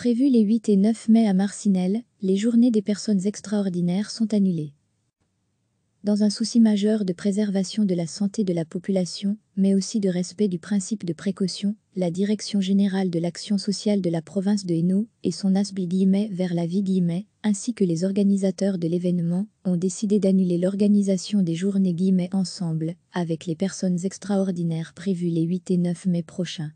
Prévues les 8 et 9 mai à Marcinelle, les journées des personnes extraordinaires sont annulées. Dans un souci majeur de préservation de la santé de la population, mais aussi de respect du principe de précaution, la Direction générale de l'action sociale de la province de Hainaut et son ASBI vers la vie guillemets, ainsi que les organisateurs de l'événement, ont décidé d'annuler l'organisation des journées guillemets ensemble, avec les personnes extraordinaires prévues les 8 et 9 mai prochains.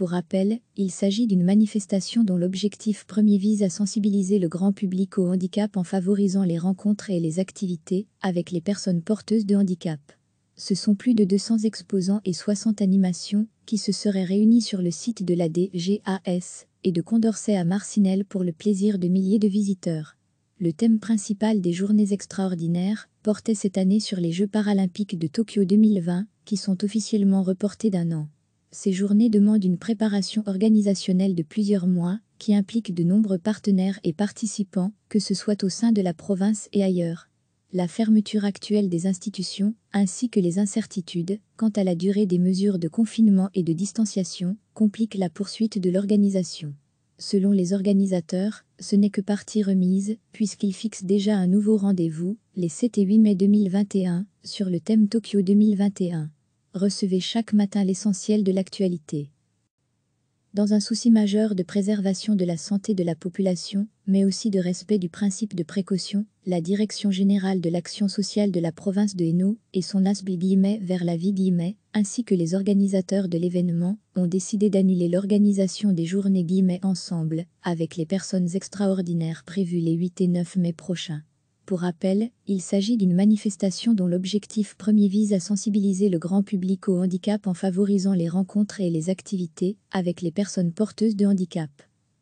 Pour rappel, il s'agit d'une manifestation dont l'objectif premier vise à sensibiliser le grand public au handicap en favorisant les rencontres et les activités avec les personnes porteuses de handicap. Ce sont plus de 200 exposants et 60 animations qui se seraient réunis sur le site de la DGAS et de Condorcet à Marcinelle pour le plaisir de milliers de visiteurs. Le thème principal des journées extraordinaires portait cette année sur les Jeux paralympiques de Tokyo 2020 qui sont officiellement reportés d'un an. Ces journées demandent une préparation organisationnelle de plusieurs mois, qui implique de nombreux partenaires et participants, que ce soit au sein de la province et ailleurs. La fermeture actuelle des institutions, ainsi que les incertitudes quant à la durée des mesures de confinement et de distanciation, compliquent la poursuite de l'organisation. Selon les organisateurs, ce n'est que partie remise, puisqu'ils fixent déjà un nouveau rendez-vous, les 7 et 8 mai 2021, sur le thème Tokyo 2021 recevez chaque matin l'essentiel de l'actualité. Dans un souci majeur de préservation de la santé de la population, mais aussi de respect du principe de précaution, la Direction générale de l'action sociale de la province de Hainaut et son ASBI guillemets vers la vie guillemets, ainsi que les organisateurs de l'événement, ont décidé d'annuler l'organisation des journées guillemets ensemble, avec les personnes extraordinaires prévues les 8 et 9 mai prochains. Pour rappel, il s'agit d'une manifestation dont l'objectif premier vise à sensibiliser le grand public au handicap en favorisant les rencontres et les activités avec les personnes porteuses de handicap.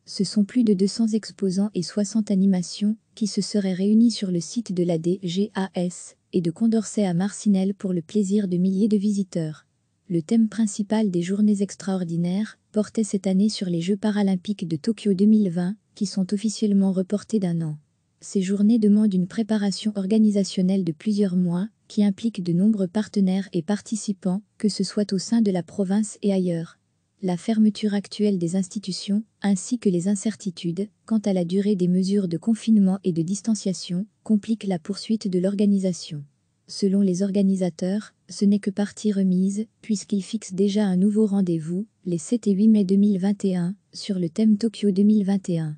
Ce sont plus de 200 exposants et 60 animations qui se seraient réunis sur le site de la DGAS et de Condorcet à Marcinelle pour le plaisir de milliers de visiteurs. Le thème principal des journées extraordinaires portait cette année sur les Jeux paralympiques de Tokyo 2020, qui sont officiellement reportés d'un an. Ces journées demandent une préparation organisationnelle de plusieurs mois, qui implique de nombreux partenaires et participants, que ce soit au sein de la province et ailleurs. La fermeture actuelle des institutions, ainsi que les incertitudes quant à la durée des mesures de confinement et de distanciation, compliquent la poursuite de l'organisation. Selon les organisateurs, ce n'est que partie remise, puisqu'ils fixent déjà un nouveau rendez-vous, les 7 et 8 mai 2021, sur le thème Tokyo 2021.